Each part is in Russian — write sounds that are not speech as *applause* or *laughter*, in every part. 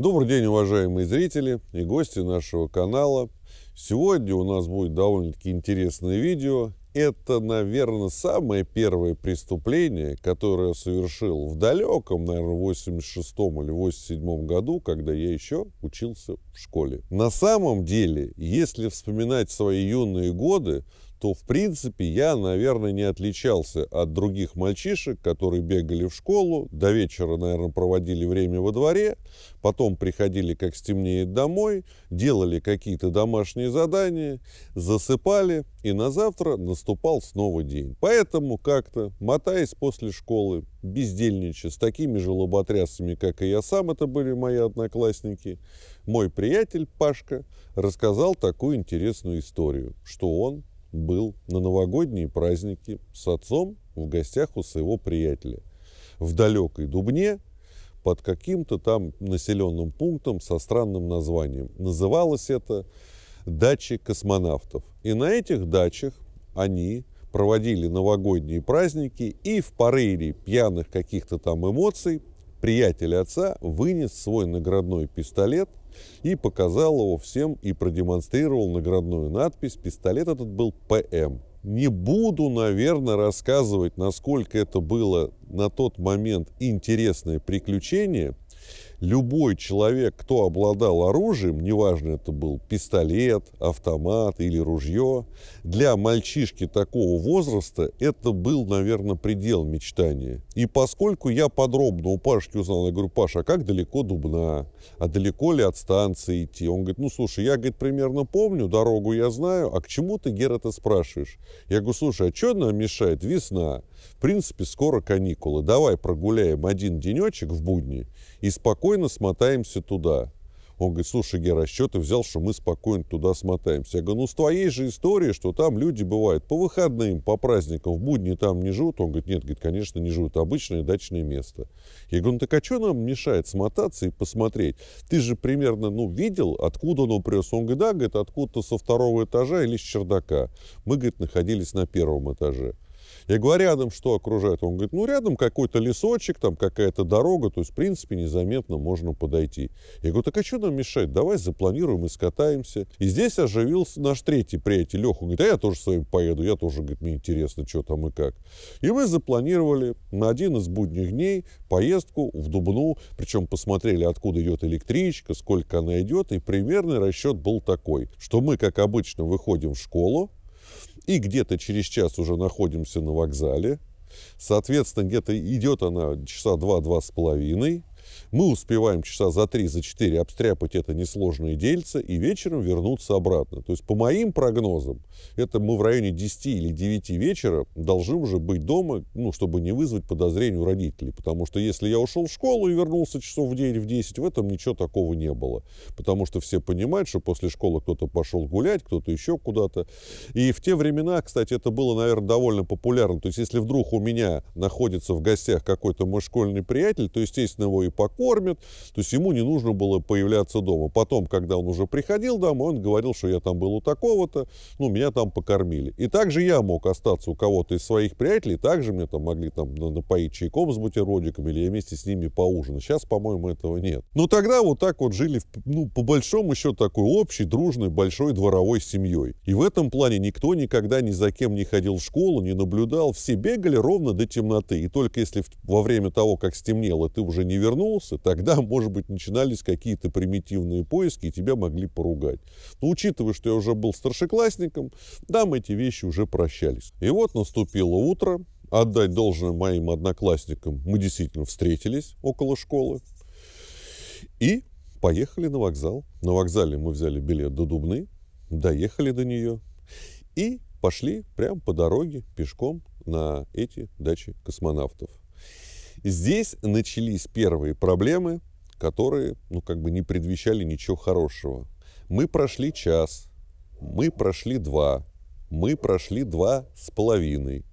Добрый день, уважаемые зрители и гости нашего канала. Сегодня у нас будет довольно-таки интересное видео. Это, наверное, самое первое преступление, которое я совершил в далеком, наверное, 86 или 87 году, когда я еще учился в школе. На самом деле, если вспоминать свои юные годы, то, в принципе, я, наверное, не отличался от других мальчишек, которые бегали в школу, до вечера, наверное, проводили время во дворе, потом приходили, как стемнеет, домой, делали какие-то домашние задания, засыпали, и на завтра наступал снова день. Поэтому как-то, мотаясь после школы, бездельничая с такими же лоботрясами, как и я сам, это были мои одноклассники, мой приятель Пашка рассказал такую интересную историю, что он был на новогодние праздники с отцом в гостях у своего приятеля в далекой Дубне под каким-то там населенным пунктом со странным названием. Называлось это дачи космонавтов. И на этих дачах они проводили новогодние праздники и в порыве пьяных каких-то там эмоций приятель отца вынес свой наградной пистолет и показал его всем и продемонстрировал наградную надпись. Пистолет этот был ПМ. Не буду, наверное, рассказывать, насколько это было на тот момент интересное приключение, любой человек, кто обладал оружием, неважно это был пистолет, автомат или ружье, для мальчишки такого возраста это был, наверное, предел мечтания. И поскольку я подробно у Пашки узнал, я говорю, Паша, а как далеко Дубна? А далеко ли от станции идти? Он говорит, ну слушай, я, говорит, примерно помню, дорогу я знаю, а к чему ты, Гера, это спрашиваешь? Я говорю, слушай, а что нам мешает? Весна. В принципе, скоро каникулы. Давай прогуляем один денечек в будни и спокойно спокойно смотаемся туда. Он говорит, слушай, я расчеты а взял, что мы спокойно туда смотаемся. Я говорю, ну с твоей же историей, что там люди бывают по выходным, по праздникам, в будни там не живут. Он говорит, нет, говорит, конечно, не живут, обычное дачное место. Я говорю, ну так а что нам мешает смотаться и посмотреть? Ты же примерно, ну, видел, откуда он упрес? Он говорит, да, говорит, откуда-то со второго этажа или с чердака. Мы, говорит, находились на первом этаже. Я говорю, а рядом что окружает? Он говорит, ну, рядом какой-то лесочек, там какая-то дорога, то есть, в принципе, незаметно можно подойти. Я говорю, так а что нам мешать? Давай запланируем и скатаемся. И здесь оживился наш третий приятель, Леха. Он говорит, а я тоже с вами поеду, я тоже, говорит, мне интересно, что там и как. И мы запланировали на один из будних дней поездку в Дубну, причем посмотрели, откуда идет электричка, сколько она идет, и примерный расчет был такой, что мы, как обычно, выходим в школу, и где-то через час уже находимся на вокзале. Соответственно, где-то идет она часа два-два с половиной. Мы успеваем часа за три, за четыре обстряпать это несложное дельце и вечером вернуться обратно. То есть, по моим прогнозам, это мы в районе 10 или 9 вечера должны уже быть дома, ну, чтобы не вызвать подозрений у родителей. Потому что если я ушел в школу и вернулся часов в 9, в 10, в этом ничего такого не было. Потому что все понимают, что после школы кто-то пошел гулять, кто-то еще куда-то. И в те времена, кстати, это было, наверное, довольно популярно. То есть, если вдруг у меня находится в гостях какой-то мой школьный приятель, то, естественно, его и покормят. То есть ему не нужно было появляться дома. Потом, когда он уже приходил домой, он говорил, что я там был у такого-то, ну, меня там покормили. И также я мог остаться у кого-то из своих приятелей, также мне там могли там напоить чайком с бутеродиком, или я вместе с ними поужинал. Сейчас, по-моему, этого нет. Но тогда вот так вот жили, ну, по большому счету, такой общей, дружной, большой дворовой семьей. И в этом плане никто никогда ни за кем не ходил в школу, не наблюдал, все бегали ровно до темноты. И только если во время того, как стемнело, ты уже не вернулся, вернулся, тогда, может быть, начинались какие-то примитивные поиски, и тебя могли поругать. Но учитывая, что я уже был старшеклассником, там эти вещи уже прощались. И вот наступило утро, отдать должное моим одноклассникам, мы действительно встретились около школы и поехали на вокзал. На вокзале мы взяли билет до Дубны, доехали до нее и пошли прямо по дороге пешком на эти дачи космонавтов. Здесь начались первые проблемы, которые, ну, как бы не предвещали ничего хорошего. Мы прошли час, мы прошли два, мы прошли два с половиной.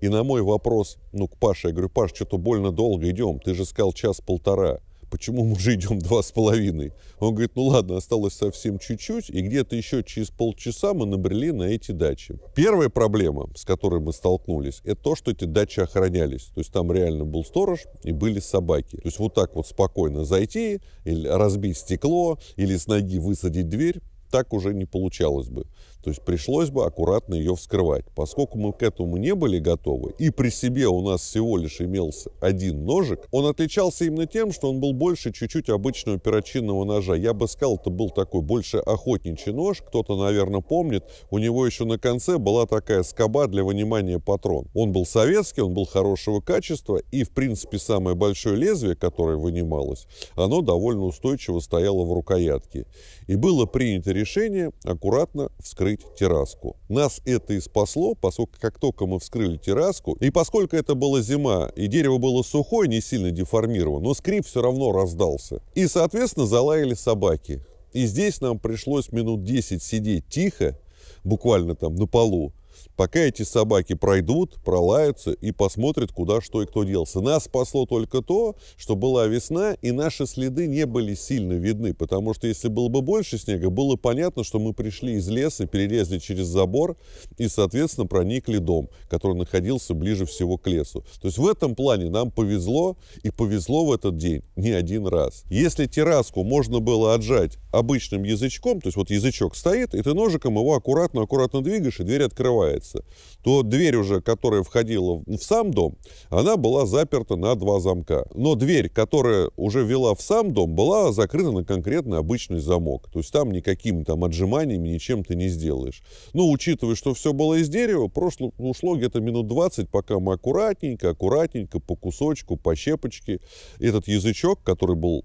И на мой вопрос, ну, к Паше, я говорю, Паш, что-то больно долго идем, ты же сказал час-полтора почему мы уже идем два с половиной? Он говорит, ну ладно, осталось совсем чуть-чуть, и где-то еще через полчаса мы набрели на эти дачи. Первая проблема, с которой мы столкнулись, это то, что эти дачи охранялись. То есть там реально был сторож и были собаки. То есть вот так вот спокойно зайти, или разбить стекло, или с ноги высадить дверь, так уже не получалось бы. То есть пришлось бы аккуратно ее вскрывать. Поскольку мы к этому не были готовы, и при себе у нас всего лишь имелся один ножик, он отличался именно тем, что он был больше чуть-чуть обычного перочинного ножа. Я бы сказал, это был такой больше охотничий нож. Кто-то, наверное, помнит, у него еще на конце была такая скоба для вынимания патрон. Он был советский, он был хорошего качества, и, в принципе, самое большое лезвие, которое вынималось, оно довольно устойчиво стояло в рукоятке. И было принято решение аккуратно вскрыть вскрыть терраску. Нас это и спасло, поскольку как только мы вскрыли терраску, и поскольку это была зима, и дерево было сухое, не сильно деформировано, но скрип все равно раздался. И, соответственно, залаяли собаки. И здесь нам пришлось минут 10 сидеть тихо, буквально там на полу, пока эти собаки пройдут, пролаются и посмотрят, куда что и кто делся. Нас спасло только то, что была весна, и наши следы не были сильно видны, потому что если было бы больше снега, было понятно, что мы пришли из леса, перелезли через забор и, соответственно, проникли дом, который находился ближе всего к лесу. То есть в этом плане нам повезло, и повезло в этот день не один раз. Если терраску можно было отжать обычным язычком, то есть вот язычок стоит, и ты ножиком его аккуратно-аккуратно двигаешь, и дверь открывает открывается, то дверь уже, которая входила в сам дом, она была заперта на два замка. Но дверь, которая уже вела в сам дом, была закрыта на конкретный обычный замок. То есть там никакими там отжиманиями ничем ты не сделаешь. Но ну, учитывая, что все было из дерева, прошло, ушло где-то минут 20, пока мы аккуратненько, аккуратненько, по кусочку, по щепочке этот язычок, который был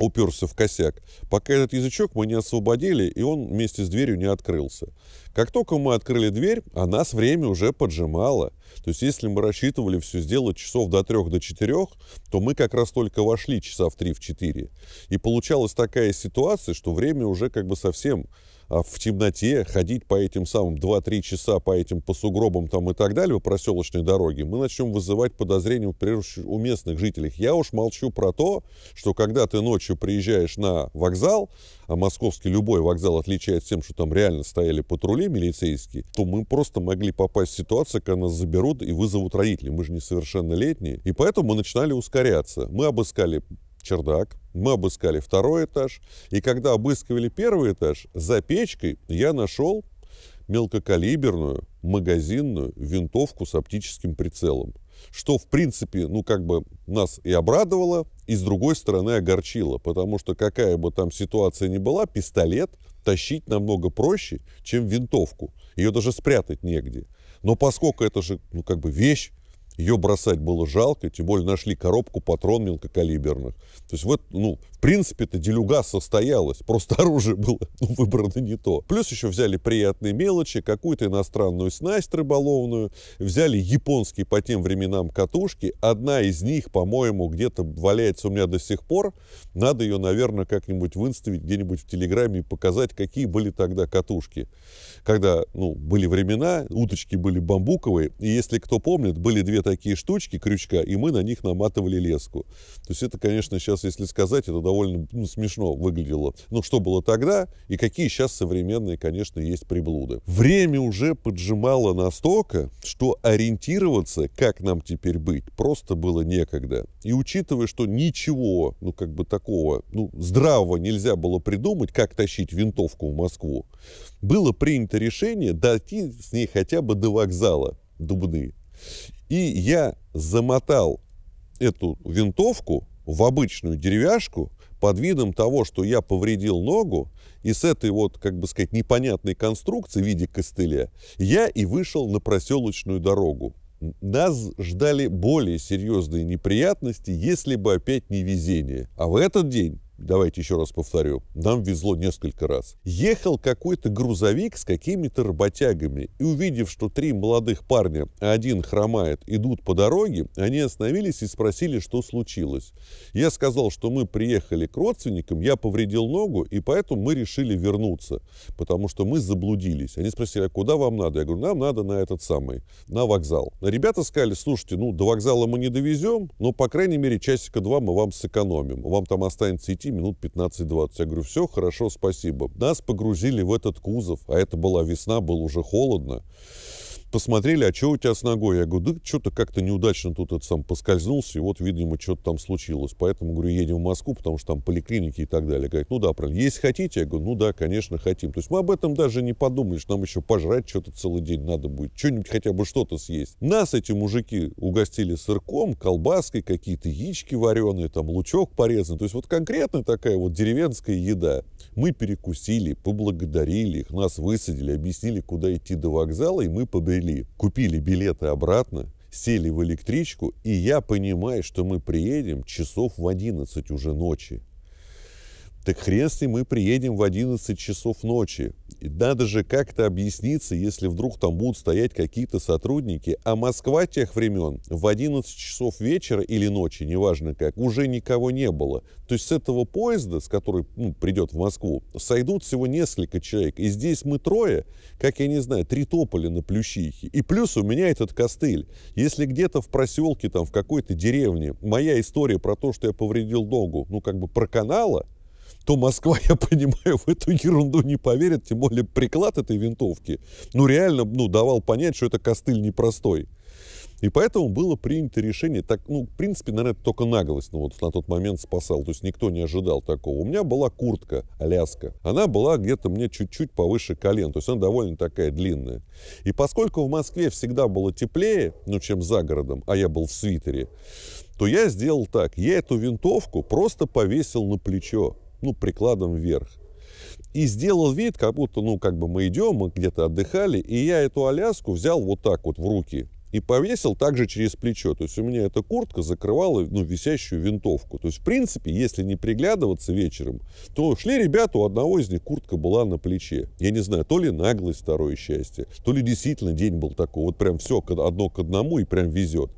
уперся в косяк, пока этот язычок мы не освободили, и он вместе с дверью не открылся. Как только мы открыли дверь, а нас время уже поджимало. То есть если мы рассчитывали все сделать часов до трех, до четырех, то мы как раз только вошли часа в три, в четыре. И получалась такая ситуация, что время уже как бы совсем а, в темноте ходить по этим самым 2-3 часа по этим по сугробам там и так далее, по проселочной дороге, мы начнем вызывать подозрения у местных жителей. Я уж молчу про то, что когда ты ночью приезжаешь на вокзал, а московский любой вокзал отличается тем, что там реально стояли патрули милицейские, то мы просто могли попасть в ситуацию, когда нас заберут и вызовут родители. Мы же несовершеннолетние. И поэтому мы начинали ускоряться. Мы обыскали чердак, мы обыскали второй этаж. И когда обыскивали первый этаж, за печкой я нашел мелкокалиберную магазинную винтовку с оптическим прицелом что, в принципе, ну, как бы нас и обрадовало, и, с другой стороны, огорчило, потому что какая бы там ситуация ни была, пистолет тащить намного проще, чем винтовку. Ее даже спрятать негде. Но поскольку это же, ну, как бы вещь, ее бросать было жалко, тем более нашли коробку патрон мелкокалиберных. То есть вот, ну, в принципе-то делюга состоялась, просто *laughs* оружие было ну, выбрано не то. Плюс еще взяли приятные мелочи, какую-то иностранную снасть рыболовную, взяли японские по тем временам катушки. Одна из них, по-моему, где-то валяется у меня до сих пор. Надо ее, наверное, как-нибудь выставить где-нибудь в Телеграме и показать, какие были тогда катушки. Когда, ну, были времена, уточки были бамбуковые, и если кто помнит, были две такие штучки, крючка, и мы на них наматывали леску. То есть это, конечно, сейчас, если сказать, это довольно ну, смешно выглядело. но что было тогда и какие сейчас современные, конечно, есть приблуды. Время уже поджимало настолько, что ориентироваться, как нам теперь быть, просто было некогда. И учитывая, что ничего, ну, как бы такого, ну, здравого нельзя было придумать, как тащить винтовку в Москву, было принято решение дойти с ней хотя бы до вокзала Дубны. И я замотал эту винтовку в обычную деревяшку под видом того, что я повредил ногу, и с этой вот, как бы сказать, непонятной конструкции в виде костыля я и вышел на проселочную дорогу. Нас ждали более серьезные неприятности, если бы опять не везение. А в этот день давайте еще раз повторю, нам везло несколько раз. Ехал какой-то грузовик с какими-то работягами, и увидев, что три молодых парня, один хромает, идут по дороге, они остановились и спросили, что случилось. Я сказал, что мы приехали к родственникам, я повредил ногу, и поэтому мы решили вернуться, потому что мы заблудились. Они спросили, а куда вам надо? Я говорю, нам надо на этот самый, на вокзал. Ребята сказали, слушайте, ну, до вокзала мы не довезем, но, по крайней мере, часика два мы вам сэкономим. Вам там останется идти минут 15-20. Я говорю, все, хорошо, спасибо. Нас погрузили в этот кузов, а это была весна, было уже холодно посмотрели, а что у тебя с ногой? Я говорю, да что-то как-то неудачно тут этот сам поскользнулся, и вот, видимо, что-то там случилось. Поэтому, говорю, едем в Москву, потому что там поликлиники и так далее. Говорит, ну да, правильно. Если хотите, я говорю, ну да, конечно, хотим. То есть мы об этом даже не подумали, что нам еще пожрать что-то целый день надо будет, что-нибудь хотя бы что-то съесть. Нас эти мужики угостили сырком, колбаской, какие-то яички вареные, там лучок порезанный. То есть вот конкретно такая вот деревенская еда. Мы перекусили, поблагодарили их, нас высадили, объяснили, куда идти до вокзала, и мы поберегли приобрели, купили билеты обратно, сели в электричку, и я понимаю, что мы приедем часов в 11 уже ночи. Так хрен с ним, мы приедем в 11 часов ночи. И надо же как-то объясниться, если вдруг там будут стоять какие-то сотрудники. А Москва тех времен в 11 часов вечера или ночи, неважно как, уже никого не было. То есть с этого поезда, с который ну, придет в Москву, сойдут всего несколько человек. И здесь мы трое, как я не знаю, три тополя на Плющихе. И плюс у меня этот костыль. Если где-то в проселке, там, в какой-то деревне, моя история про то, что я повредил ногу, ну, как бы про канала то Москва, *laughs* я понимаю, в эту ерунду не поверит, тем более приклад этой винтовки, ну, реально, ну, давал понять, что это костыль непростой. И поэтому было принято решение, так, ну, в принципе, наверное, только наглость ну, вот на тот момент спасал. То есть никто не ожидал такого. У меня была куртка, аляска. Она была где-то мне чуть-чуть повыше колен. То есть она довольно такая длинная. И поскольку в Москве всегда было теплее, ну, чем за городом, а я был в свитере, то я сделал так. Я эту винтовку просто повесил на плечо ну, прикладом вверх. И сделал вид, как будто, ну, как бы мы идем, мы где-то отдыхали, и я эту Аляску взял вот так вот в руки – и повесил также через плечо. То есть у меня эта куртка закрывала ну, висящую винтовку. То есть, в принципе, если не приглядываться вечером, то шли ребята, у одного из них куртка была на плече. Я не знаю, то ли наглость второе счастье, то ли действительно день был такой, вот прям все одно к одному и прям везет.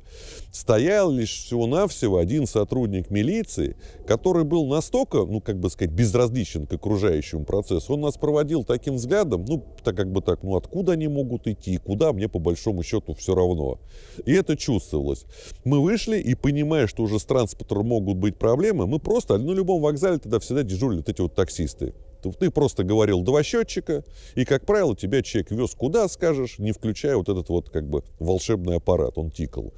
Стоял лишь всего-навсего один сотрудник милиции, который был настолько, ну, как бы сказать, безразличен к окружающему процессу. Он нас проводил таким взглядом, ну, так как бы так, ну, откуда они могут идти, куда, мне по большому счету все равно кино. И это чувствовалось. Мы вышли, и понимая, что уже с транспортом могут быть проблемы, мы просто, ну, на любом вокзале тогда всегда дежурили вот эти вот таксисты. Ты просто говорил два счетчика, и, как правило, тебя человек вез куда скажешь, не включая вот этот вот как бы волшебный аппарат, он тикал.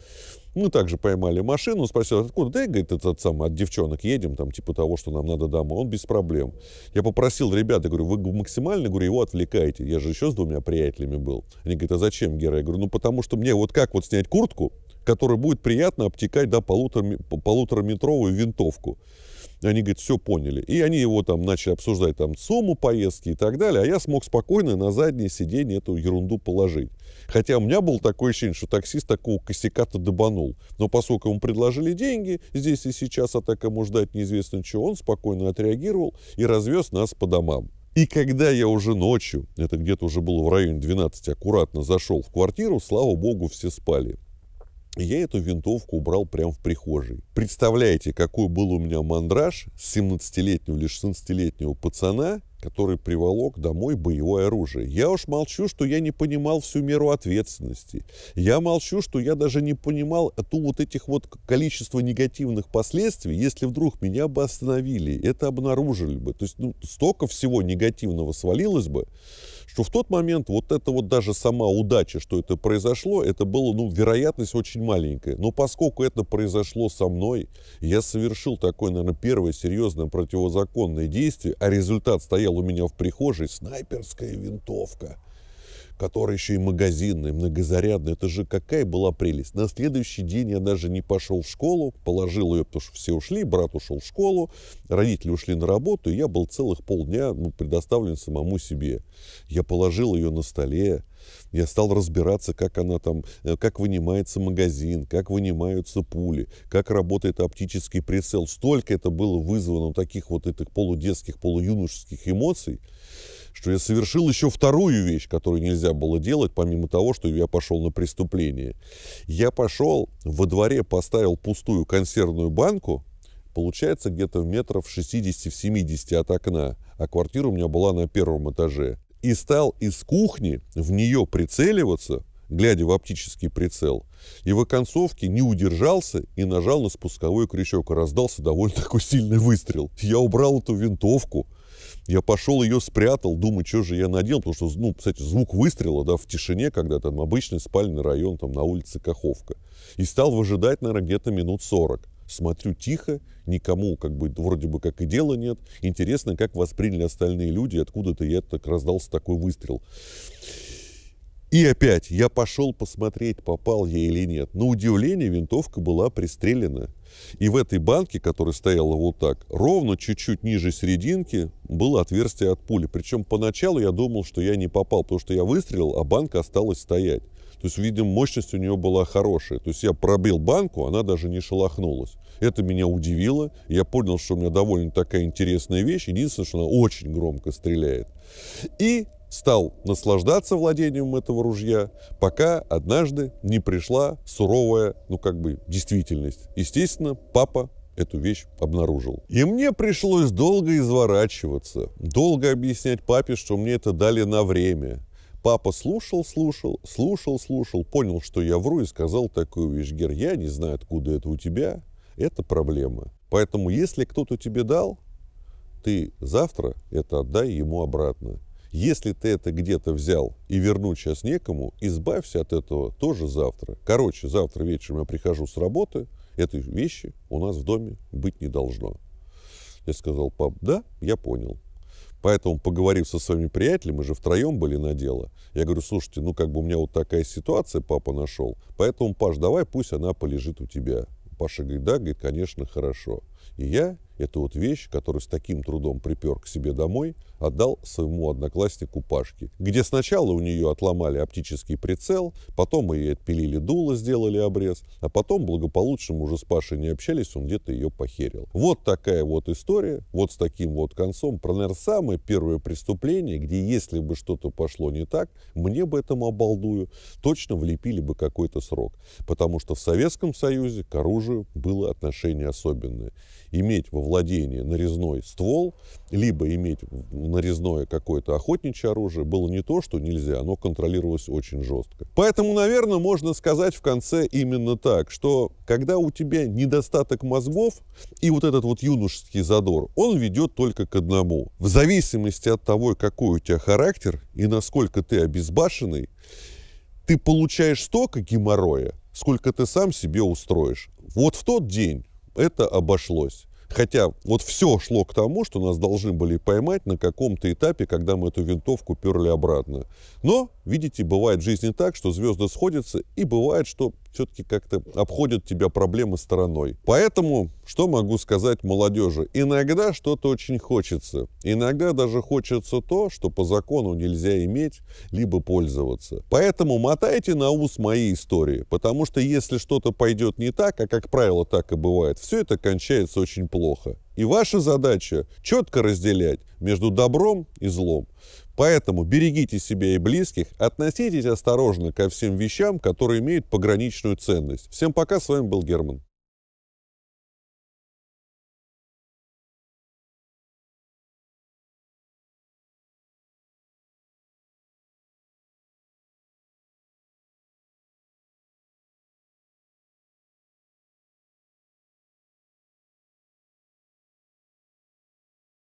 Мы также поймали машину, спросил, откуда? Да, говорит, этот самый, от девчонок едем, там, типа того, что нам надо домой. Он без проблем. Я попросил ребята, говорю, вы максимально, говорю, его отвлекаете. Я же еще с двумя приятелями был. Они говорят, а зачем, Гера? Я говорю, ну, потому что мне вот как вот снять куртку, которая будет приятно обтекать, да, полутора, полутораметровую винтовку. Они, говорит, все поняли. И они его там начали обсуждать, там, сумму поездки и так далее, а я смог спокойно на заднее сиденье эту ерунду положить. Хотя у меня было такое ощущение, что таксист такого косяка-то добанул. Но поскольку ему предложили деньги здесь и сейчас, а так ему ждать неизвестно чего, он спокойно отреагировал и развез нас по домам. И когда я уже ночью, это где-то уже было в районе 12, аккуратно зашел в квартиру, слава богу, все спали я эту винтовку убрал прямо в прихожей. Представляете, какой был у меня мандраж с 17-летнего или 16-летнего пацана, который приволок домой боевое оружие. Я уж молчу, что я не понимал всю меру ответственности. Я молчу, что я даже не понимал ту вот этих вот количество негативных последствий, если вдруг меня бы остановили, это обнаружили бы. То есть ну, столько всего негативного свалилось бы, что в тот момент вот это вот даже сама удача, что это произошло, это было, ну, вероятность очень маленькая. Но поскольку это произошло со мной, я совершил такое, наверное, первое серьезное противозаконное действие, а результат стоял у меня в прихожей, снайперская винтовка которая еще и магазинная, многозарядная. Это же какая была прелесть. На следующий день я даже не пошел в школу, положил ее, потому что все ушли, брат ушел в школу, родители ушли на работу, и я был целых полдня ну, предоставлен самому себе. Я положил ее на столе, я стал разбираться, как она там, э, как вынимается магазин, как вынимаются пули, как работает оптический прицел. Столько это было вызвано таких вот этих полудетских, полуюношеских эмоций что я совершил еще вторую вещь, которую нельзя было делать, помимо того, что я пошел на преступление. Я пошел, во дворе поставил пустую консервную банку, получается где-то в метров 60-70 от окна, а квартира у меня была на первом этаже. И стал из кухни в нее прицеливаться, глядя в оптический прицел, и в оконцовке не удержался и нажал на спусковой крючок, и раздался довольно такой сильный выстрел. Я убрал эту винтовку, я пошел ее спрятал, думаю, что же я надел, потому что, ну, кстати, звук выстрела, да, в тишине, когда там обычный спальный район, там на улице Каховка. И стал выжидать, наверное, где-то минут 40. Смотрю тихо, никому как бы вроде бы как и дела нет. Интересно, как восприняли остальные люди, откуда-то я так раздался такой выстрел. И опять я пошел посмотреть, попал я или нет. На удивление винтовка была пристрелена. И в этой банке, которая стояла вот так, ровно чуть-чуть ниже серединки было отверстие от пули. Причем поначалу я думал, что я не попал, потому что я выстрелил, а банка осталась стоять. То есть, видимо, мощность у нее была хорошая. То есть я пробил банку, она даже не шелохнулась. Это меня удивило. Я понял, что у меня довольно такая интересная вещь. Единственное, что она очень громко стреляет. И стал наслаждаться владением этого ружья, пока однажды не пришла суровая, ну как бы, действительность. Естественно, папа эту вещь обнаружил. И мне пришлось долго изворачиваться, долго объяснять папе, что мне это дали на время. Папа слушал, слушал, слушал, слушал, понял, что я вру и сказал такую вещь, Гер, я не знаю, откуда это у тебя, это проблема. Поэтому, если кто-то тебе дал, ты завтра это отдай ему обратно. Если ты это где-то взял и вернуть сейчас некому, избавься от этого тоже завтра. Короче, завтра вечером я прихожу с работы, этой вещи у нас в доме быть не должно. Я сказал, пап, да, я понял. Поэтому, поговорив со своими приятелями, мы же втроем были на дело, я говорю, слушайте, ну как бы у меня вот такая ситуация, папа нашел, поэтому, Паш, давай пусть она полежит у тебя. Паша говорит, да, говорит, конечно, хорошо. И я эту вот вещь, которую с таким трудом припер к себе домой, отдал своему однокласснику Пашке, где сначала у нее отломали оптический прицел, потом ей отпилили дуло, сделали обрез, а потом благополучно уже с Пашей не общались, он где-то ее похерил. Вот такая вот история, вот с таким вот концом, про, наверное, самое первое преступление, где если бы что-то пошло не так, мне бы этому обалдую, точно влепили бы какой-то срок. Потому что в Советском Союзе к оружию было отношение особенное. Иметь во владении нарезной ствол, либо иметь нарезное какое-то охотничье оружие было не то, что нельзя, оно контролировалось очень жестко. Поэтому, наверное, можно сказать в конце именно так, что когда у тебя недостаток мозгов и вот этот вот юношеский задор, он ведет только к одному. В зависимости от того, какой у тебя характер и насколько ты обезбашенный, ты получаешь столько геморроя, сколько ты сам себе устроишь. Вот в тот день это обошлось. Хотя вот все шло к тому, что нас должны были поймать на каком-то этапе, когда мы эту винтовку перли обратно. Но, видите, бывает в жизни так, что звезды сходятся, и бывает, что все-таки как-то обходят тебя проблемы стороной. Поэтому, что могу сказать молодежи? Иногда что-то очень хочется. Иногда даже хочется то, что по закону нельзя иметь, либо пользоваться. Поэтому мотайте на ус мои истории, потому что если что-то пойдет не так, а как правило так и бывает, все это кончается очень плохо. И ваша задача четко разделять между добром и злом. Поэтому берегите себя и близких, относитесь осторожно ко всем вещам, которые имеют пограничную ценность. Всем пока, с вами был Герман.